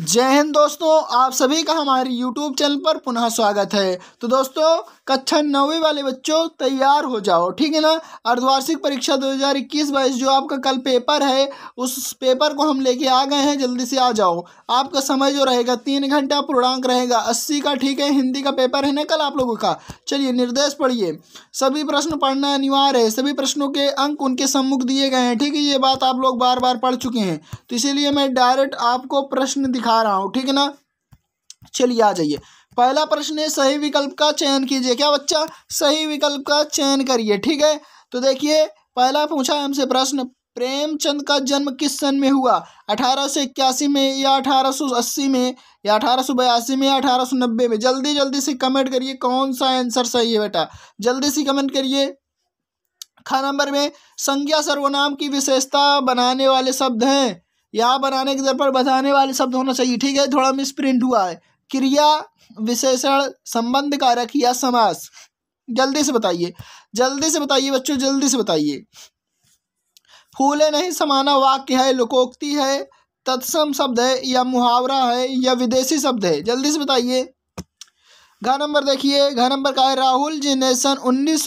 जय हिंद दोस्तों आप सभी का हमारे यूट्यूब चैनल पर पुनः स्वागत है तो दोस्तों कक्षा नौवीं वाले बच्चों तैयार हो जाओ ठीक है ना अर्धवार्षिक परीक्षा 2021 बाईस जो आपका कल पेपर है उस पेपर को हम लेके आ गए हैं जल्दी से आ जाओ आपका समय जो रहेगा तीन घंटा पूर्णांक रहेगा अस्सी का ठीक है हिंदी का पेपर है ना कल आप लोगों का चलिए निर्देश पढ़िए सभी प्रश्न पढ़ना अनिवार्य है सभी प्रश्नों के अंक उनके सम्मुख दिए गए हैं ठीक है ये बात आप लोग बार बार पढ़ चुके हैं तो इसीलिए मैं डायरेक्ट आपको प्रश्न दिखा दिखा रहा हूँ ठीक है ना चलिए आ जाइए पहला प्रश्न है सही विकल्प का चयन कीजिए क्या बच्चा सही विकल्प का चयन करिए ठीक है तो देखिए पहला पूछा हमसे प्रश्न प्रेमचंद का जन्म किस सन में हुआ अठारह सौ इक्यासी में या अठारह सौ अस्सी में या अठारह सौ बयासी में या अठारह सौ नब्बे में जल्दी जल्दी से कमेंट करिए कौन सा आंसर सही है बेटा जल्दी से कमेंट करिए खा नंबर में संज्ञा सर्वनाम की विशेषता बनाने वाले शब्द हैं यहाँ बनाने के दर पर बताने वाले शब्द होना चाहिए ठीक है थोड़ा मिस प्रिंट हुआ है क्रिया विशेषण संबंध कारक या समास जल्दी से बताइए जल्दी से बताइए बच्चों जल्दी से बताइए फूले नहीं समाना वाक्य है लोकोक्ति है तत्सम शब्द है या मुहावरा है या विदेशी शब्द है जल्दी से बताइए घर नंबर देखिए घर नंबर का है राहुल जी ने सन उन्नीस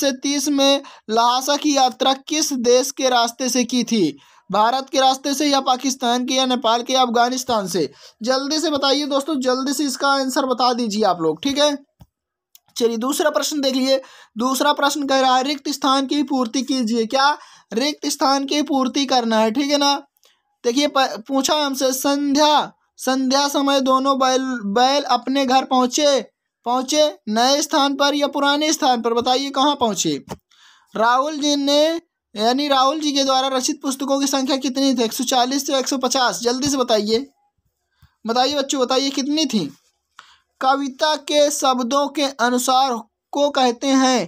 से तीस में लहासा की यात्रा किस देश के रास्ते से की थी भारत के रास्ते से या पाकिस्तान के या नेपाल के या अफगानिस्तान से जल्दी से बताइए दोस्तों जल्दी से इसका आंसर बता दीजिए आप लोग ठीक है चलिए दूसरा प्रश्न देख दूसरा प्रश्न कह रहा है रिक्त स्थान की पूर्ति कीजिए क्या रिक्त स्थान की पूर्ति करना है ठीक है ना देखिए पूछा हमसे संध्या संध्या समय दोनों बैल बैल अपने घर पहुंचे पहुंचे नए स्थान पर या पुराने स्थान पर बताइए कहाँ पहुंचे राहुल जी ने यानी राहुल जी के द्वारा रचित पुस्तकों की संख्या कितनी थी एक सौ चालीस से एक सौ पचास जल्दी से बताइए बताइए बच्चों बताइए कितनी थी कविता के शब्दों के अनुसार को कहते हैं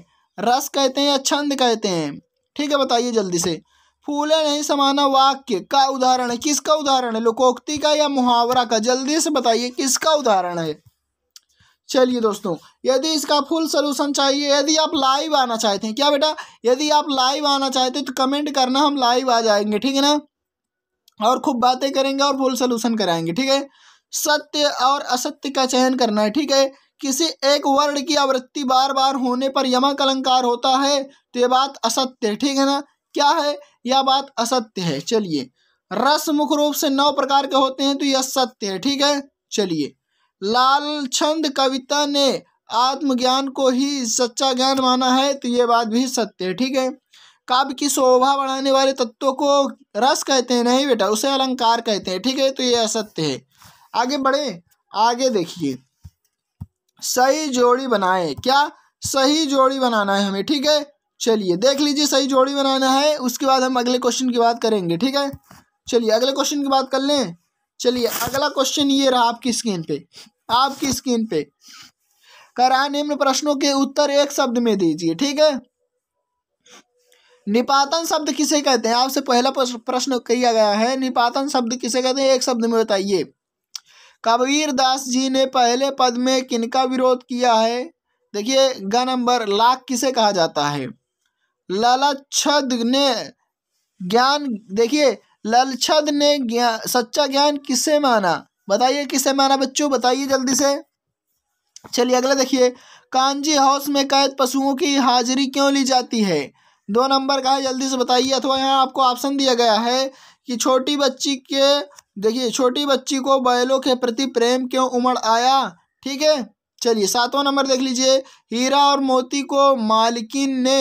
रस कहते हैं या छंद कहते हैं ठीक है बताइए जल्दी से फूले नहीं समाना वाक्य का उदाहरण है किसका उदाहरण है लोकोक्ति का या मुहावरा का जल्दी से बताइए किसका उदाहरण है चलिए दोस्तों यदि इसका फुल सोल्यूशन चाहिए यदि आप लाइव आना चाहते हैं क्या बेटा यदि आप लाइव आना चाहते हैं तो कमेंट करना हम लाइव आ जाएंगे ठीक है ना और खूब बातें करेंगे और फुल सोल्यूशन कराएंगे ठीक है सत्य और असत्य का चयन करना है ठीक है किसी एक वर्ड की आवृत्ति बार बार होने पर यमा अलंकार होता है तो ये बात असत्य है ठीक है ना क्या है यह बात असत्य है चलिए रस मुख्य रूप से नौ प्रकार के होते हैं तो यह सत्य है ठीक है चलिए लाल छंद कविता ने आत्मज्ञान को ही सच्चा ज्ञान माना है तो ये बात भी सत्य है ठीक है काव्य की शोभा बढ़ाने वाले तत्वों को रस कहते हैं नहीं बेटा उसे अलंकार कहते हैं ठीक है तो ये असत्य है आगे बढ़े आगे देखिए सही जोड़ी बनाए क्या सही जोड़ी बनाना है हमें ठीक है चलिए देख लीजिए सही जोड़ी बनाना है उसके बाद हम अगले क्वेश्चन की बात करेंगे ठीक है चलिए अगले क्वेश्चन की बात कर लें चलिए अगला क्वेश्चन ये रहा आपकी स्क्रीन पे आपकी स्क्रीन पे कर निम्न प्रश्नों के उत्तर एक शब्द में दीजिए ठीक है निपातन शब्द किसे कहते हैं आपसे पहला प्रश्न किया गया है निपातन शब्द किसे कहते हैं एक शब्द में बताइए कबीर दास जी ने पहले पद में किनका विरोध किया है देखिए ग नंबर लाख किसे कहा जाता है ललच्छद ने ज्ञान देखिए छद ने ज्ञान सच्चा ज्ञान किसे माना बताइए किसे माना बच्चों बताइए जल्दी से चलिए अगला देखिए कांजी हाउस में कैद पशुओं की हाजिरी क्यों ली जाती है दो नंबर का है जल्दी से बताइए अथवा यहाँ आपको ऑप्शन दिया गया है कि छोटी बच्ची के देखिए छोटी बच्ची को बैलों के प्रति प्रेम क्यों उमड़ आया ठीक है चलिए सातवां नंबर देख लीजिए हीरा और मोती को मालकिन ने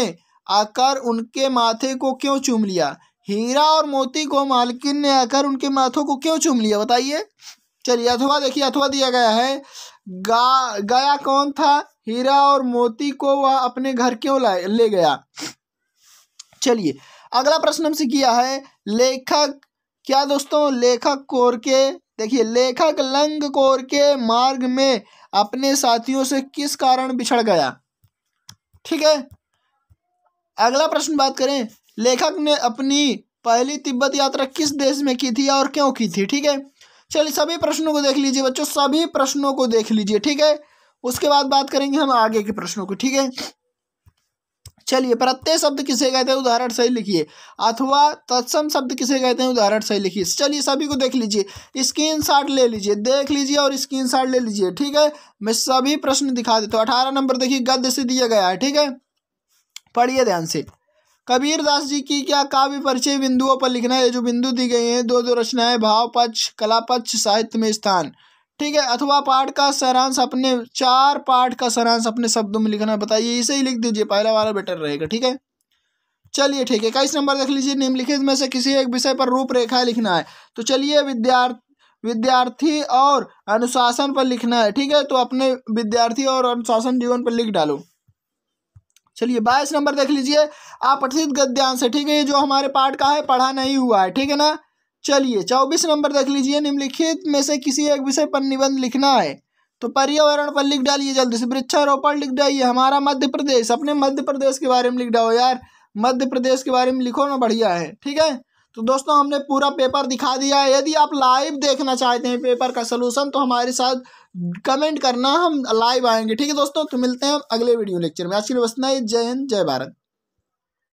आकर उनके माथे को क्यों चूम लिया हीरा और मोती को मालकिन ने आकर उनके माथों को क्यों चूम लिया बताइए चलिए अथवा देखिए अथवा दिया गया है गा गया कौन था हीरा और मोती को वह अपने घर क्यों लाए ले गया चलिए अगला प्रश्न हमसे किया है लेखक क्या दोस्तों लेखक के देखिए लेखक लंग कोर के मार्ग में अपने साथियों से किस कारण बिछड़ गया ठीक है अगला प्रश्न बात करें लेखक ने अपनी पहली तिब्बत यात्रा किस देश में की थी और क्यों की थी ठीक है चलिए सभी प्रश्नों को देख लीजिए बच्चों सभी प्रश्नों को देख लीजिए ठीक है उसके बाद बात करेंगे हम आगे के प्रश्नों को ठीक है चलिए प्रत्यय शब्द किसे कहते हैं उदाहरण सही लिखिए अथवा तत्सम शब्द किसे कहते हैं उदाहरण सही लिखिए चलिए सभी को देख लीजिए स्क्रीन शॉट ले लीजिए देख लीजिए और स्क्रीन शॉट ले लीजिए ठीक है मैं सभी प्रश्न दिखा देता हूँ अठारह नंबर देखिए गद्य से दिया गया है ठीक है पढ़िए ध्यान से कबीरदास जी की क्या काव्य परिचय बिंदुओं पर लिखना है जो बिंदु दी गई हैं दो दो रचनाएं भाव पक्ष कला पक्ष साहित्य में स्थान ठीक है अथवा पाठ का सारांश अपने चार पाठ का सारांश अपने शब्दों में लिखना बताइए इसे ही लिख दीजिए पहला वाला बेटर रहेगा ठीक है चलिए ठीक है इक्कीस नंबर देख लीजिए निम्नलिखित में से किसी एक विषय पर रूपरेखा लिखना है तो चलिए विद्यार्थी विद्यार्थी और अनुशासन पर लिखना है ठीक है तो अपने विद्यार्थी और अनुशासन जीवन पर लिख डालो चलिए बाईस नंबर देख लीजिए आपठित गद्यांश है ठीक है ये जो हमारे पाठ का है पढ़ा नहीं हुआ है ठीक है ना चलिए चौबीस नंबर देख लीजिए निम्नलिखित में से किसी एक विषय पर निबंध लिखना है तो पर्यावरण पर लिख डालिए जल्दी से वृक्षारोपण लिख डालिए हमारा मध्य प्रदेश अपने मध्य प्रदेश के बारे में लिख डालो यार मध्य प्रदेश के बारे में लिखो ना बढ़िया है ठीक है तो दोस्तों हमने पूरा पेपर दिखा दिया है यदि आप लाइव देखना चाहते हैं पेपर का सलूशन तो हमारे साथ कमेंट करना हम लाइव आएंगे ठीक है दोस्तों तो मिलते हैं अगले वीडियो लेक्चर में आज के लिए बस जय हिंद जय भारत